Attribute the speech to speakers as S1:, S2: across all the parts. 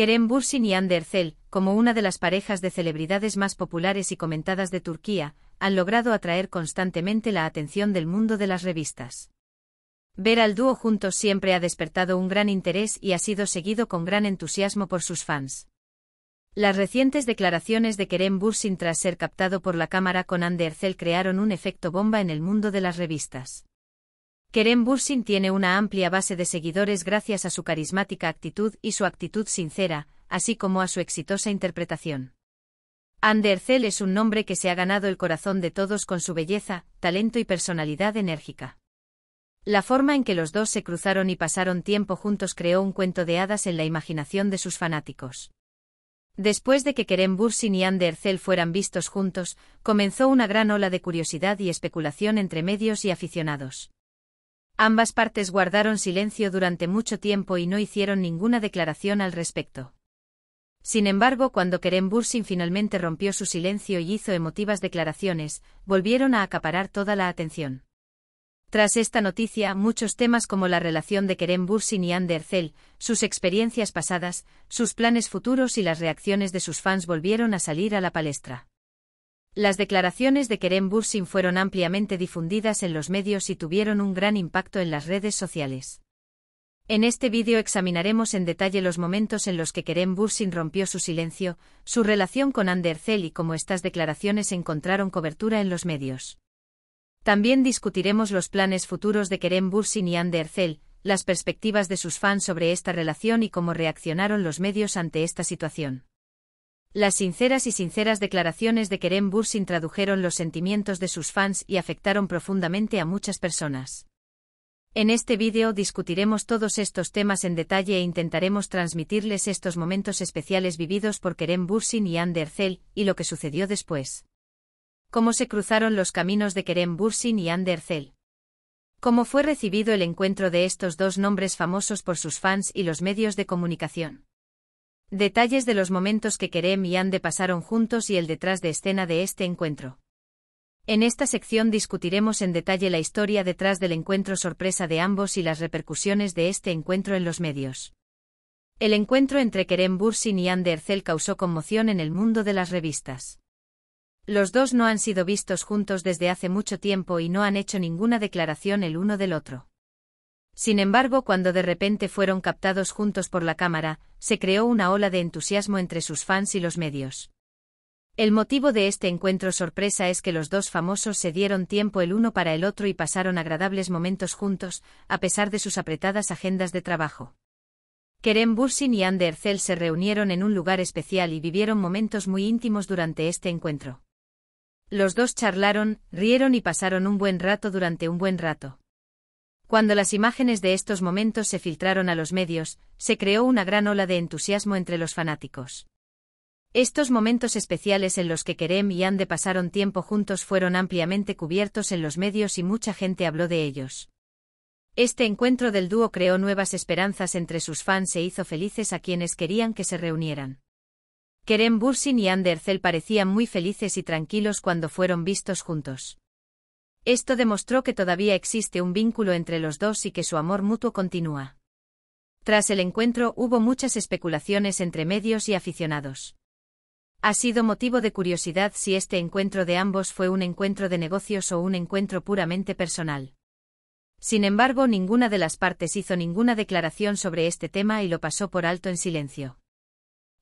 S1: Kerem Bursin y Andercel, como una de las parejas de celebridades más populares y comentadas de Turquía, han logrado atraer constantemente la atención del mundo de las revistas. Ver al dúo juntos siempre ha despertado un gran interés y ha sido seguido con gran entusiasmo por sus fans. Las recientes declaraciones de Kerem Bursin tras ser captado por la cámara con Anderzel crearon un efecto bomba en el mundo de las revistas. Kerem Bursin tiene una amplia base de seguidores gracias a su carismática actitud y su actitud sincera, así como a su exitosa interpretación. Anderzel es un nombre que se ha ganado el corazón de todos con su belleza, talento y personalidad enérgica. La forma en que los dos se cruzaron y pasaron tiempo juntos creó un cuento de hadas en la imaginación de sus fanáticos. Después de que Kerem Bursin y Anderzel fueran vistos juntos, comenzó una gran ola de curiosidad y especulación entre medios y aficionados. Ambas partes guardaron silencio durante mucho tiempo y no hicieron ninguna declaración al respecto. Sin embargo, cuando Kerem Bursin finalmente rompió su silencio y hizo emotivas declaraciones, volvieron a acaparar toda la atención. Tras esta noticia, muchos temas como la relación de Kerem Bursin y Ander Zell, sus experiencias pasadas, sus planes futuros y las reacciones de sus fans volvieron a salir a la palestra. Las declaraciones de Kerem Bursin fueron ampliamente difundidas en los medios y tuvieron un gran impacto en las redes sociales. En este vídeo examinaremos en detalle los momentos en los que Kerem Bursin rompió su silencio, su relación con Andercel y cómo estas declaraciones encontraron cobertura en los medios. También discutiremos los planes futuros de Kerem Bursin y Andercel, las perspectivas de sus fans sobre esta relación y cómo reaccionaron los medios ante esta situación. Las sinceras y sinceras declaraciones de Kerem Bursin tradujeron los sentimientos de sus fans y afectaron profundamente a muchas personas. En este vídeo discutiremos todos estos temas en detalle e intentaremos transmitirles estos momentos especiales vividos por Kerem Bursin y Ander Zell, y lo que sucedió después. Cómo se cruzaron los caminos de Kerem Bursin y Ander Zell. Cómo fue recibido el encuentro de estos dos nombres famosos por sus fans y los medios de comunicación. Detalles de los momentos que Kerem y Ande pasaron juntos y el detrás de escena de este encuentro. En esta sección discutiremos en detalle la historia detrás del encuentro sorpresa de ambos y las repercusiones de este encuentro en los medios. El encuentro entre Kerem Bursin y Ande Ercel causó conmoción en el mundo de las revistas. Los dos no han sido vistos juntos desde hace mucho tiempo y no han hecho ninguna declaración el uno del otro. Sin embargo, cuando de repente fueron captados juntos por la cámara, se creó una ola de entusiasmo entre sus fans y los medios. El motivo de este encuentro sorpresa es que los dos famosos se dieron tiempo el uno para el otro y pasaron agradables momentos juntos, a pesar de sus apretadas agendas de trabajo. Kerem Bursin y Ander Ercel se reunieron en un lugar especial y vivieron momentos muy íntimos durante este encuentro. Los dos charlaron, rieron y pasaron un buen rato durante un buen rato. Cuando las imágenes de estos momentos se filtraron a los medios, se creó una gran ola de entusiasmo entre los fanáticos. Estos momentos especiales en los que Kerem y Ande pasaron tiempo juntos fueron ampliamente cubiertos en los medios y mucha gente habló de ellos. Este encuentro del dúo creó nuevas esperanzas entre sus fans e hizo felices a quienes querían que se reunieran. Kerem Bursin y Ande Erzel parecían muy felices y tranquilos cuando fueron vistos juntos. Esto demostró que todavía existe un vínculo entre los dos y que su amor mutuo continúa. Tras el encuentro hubo muchas especulaciones entre medios y aficionados. Ha sido motivo de curiosidad si este encuentro de ambos fue un encuentro de negocios o un encuentro puramente personal. Sin embargo, ninguna de las partes hizo ninguna declaración sobre este tema y lo pasó por alto en silencio.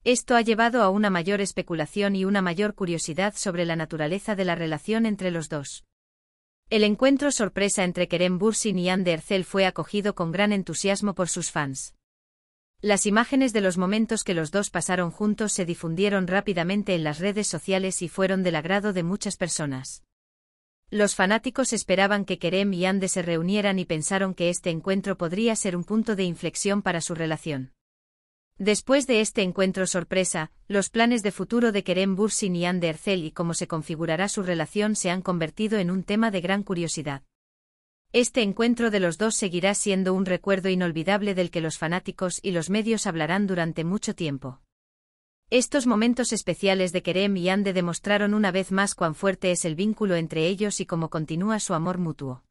S1: Esto ha llevado a una mayor especulación y una mayor curiosidad sobre la naturaleza de la relación entre los dos. El encuentro sorpresa entre Kerem Bursin y Ande Ercel fue acogido con gran entusiasmo por sus fans. Las imágenes de los momentos que los dos pasaron juntos se difundieron rápidamente en las redes sociales y fueron del agrado de muchas personas. Los fanáticos esperaban que Kerem y Ande se reunieran y pensaron que este encuentro podría ser un punto de inflexión para su relación. Después de este encuentro sorpresa, los planes de futuro de Kerem Bursin y Ande Ercel y cómo se configurará su relación se han convertido en un tema de gran curiosidad. Este encuentro de los dos seguirá siendo un recuerdo inolvidable del que los fanáticos y los medios hablarán durante mucho tiempo. Estos momentos especiales de Kerem y Ande demostraron una vez más cuán fuerte es el vínculo entre ellos y cómo continúa su amor mutuo.